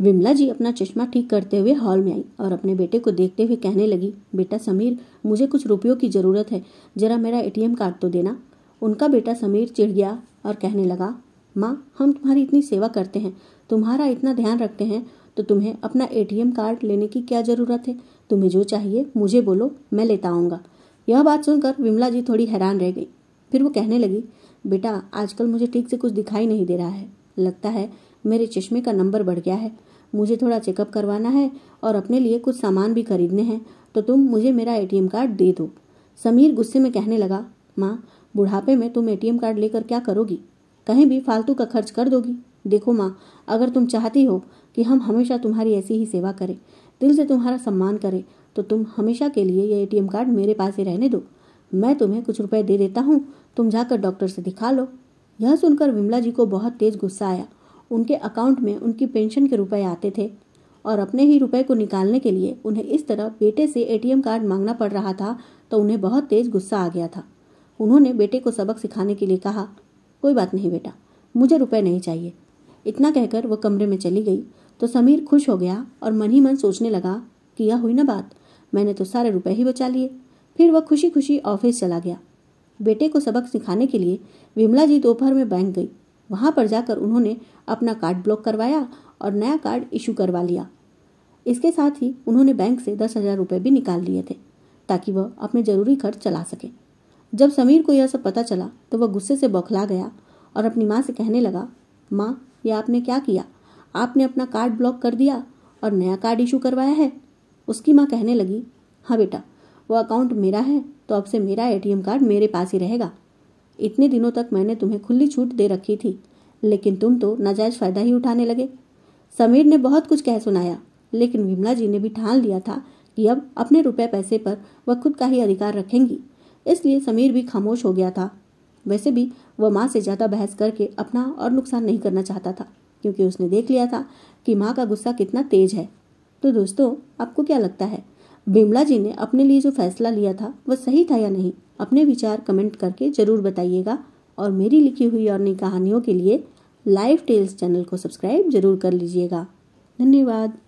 विमला जी अपना चश्मा ठीक करते हुए हॉल में आई और अपने बेटे को देखते हुए कहने लगी बेटा समीर मुझे कुछ रुपयों की ज़रूरत है जरा मेरा एटीएम कार्ड तो देना उनका बेटा समीर चिढ़ गया और कहने लगा माँ हम तुम्हारी इतनी सेवा करते हैं तुम्हारा इतना ध्यान रखते हैं तो तुम्हें अपना ए कार्ड लेने की क्या ज़रूरत है तुम्हें जो चाहिए मुझे बोलो मैं लेता आऊँगा यह बात सुनकर विमला जी थोड़ी हैरान रह गई फिर वो कहने लगी बेटा आजकल मुझे ठीक से कुछ दिखाई नहीं दे रहा है लगता है मेरे चश्मे का नंबर बढ़ गया है मुझे थोड़ा चेकअप करवाना है और अपने लिए कुछ सामान भी खरीदने हैं तो तुम मुझे मेरा ए कार्ड दे दो समीर गुस्से में कहने लगा माँ बुढ़ापे में तुम ए कार्ड लेकर क्या करोगी कहीं भी फालतू का खर्च कर दोगी देखो माँ अगर तुम चाहती हो कि हम हमेशा तुम्हारी ऐसी ही सेवा करें दिल से तुम्हारा सम्मान करें तो तुम हमेशा के लिए यह एटीएम कार्ड मेरे पास ही रहने दो मैं तुम्हें कुछ रुपए दे देता हूँ तुम जाकर डॉक्टर से दिखा लो यह सुनकर विमला जी को बहुत तेज गुस्सा आया उनके अकाउंट में उनकी पेंशन के रुपए आते थे और अपने ही रुपए को निकालने के लिए उन्हें इस तरह बेटे से एटीएम कार्ड मांगना पड़ रहा था तो उन्हें बहुत तेज गुस्सा आ गया था उन्होंने बेटे को सबक सिखाने के लिए कहा कोई बात नहीं बेटा मुझे रुपए नहीं चाहिए इतना कहकर वह कमरे में चली गई तो समीर खुश हो गया और मन ही मन सोचने लगा कि यह हुई ना बात मैंने तो सारे रुपए ही बचा लिए फिर वह खुशी खुशी ऑफिस चला गया बेटे को सबक सिखाने के लिए विमला जी दोपहर में बैंक गई वहां पर जाकर उन्होंने अपना कार्ड ब्लॉक करवाया और नया कार्ड इशू करवा लिया इसके साथ ही उन्होंने बैंक से दस हजार रुपये भी निकाल लिए थे ताकि वह अपने जरूरी खर्च चला सके जब समीर को यह सब पता चला तो वह गुस्से से बौखला गया और अपनी माँ से कहने लगा माँ यह आपने क्या किया आपने अपना कार्ड ब्लॉक कर दिया और नया कार्ड इशू करवाया है उसकी माँ कहने लगी हाँ बेटा वो अकाउंट मेरा है तो अब से मेरा एटीएम कार्ड मेरे पास ही रहेगा इतने दिनों तक मैंने तुम्हें खुली छूट दे रखी थी लेकिन तुम तो नाजायज फायदा ही उठाने लगे समीर ने बहुत कुछ कह सुनाया लेकिन विमला जी ने भी ठान लिया था कि अब अपने रुपए पैसे पर वह खुद का ही अधिकार रखेंगी इसलिए समीर भी खामोश हो गया था वैसे भी वह माँ से ज़्यादा बहस करके अपना और नुकसान नहीं करना चाहता था क्योंकि उसने देख लिया था कि माँ का गुस्सा कितना तेज है तो दोस्तों आपको क्या लगता है बिमला जी ने अपने लिए जो फैसला लिया था वह सही था या नहीं अपने विचार कमेंट करके जरूर बताइएगा और मेरी लिखी हुई और नई कहानियों के लिए लाइव टेल्स चैनल को सब्सक्राइब जरूर कर लीजिएगा धन्यवाद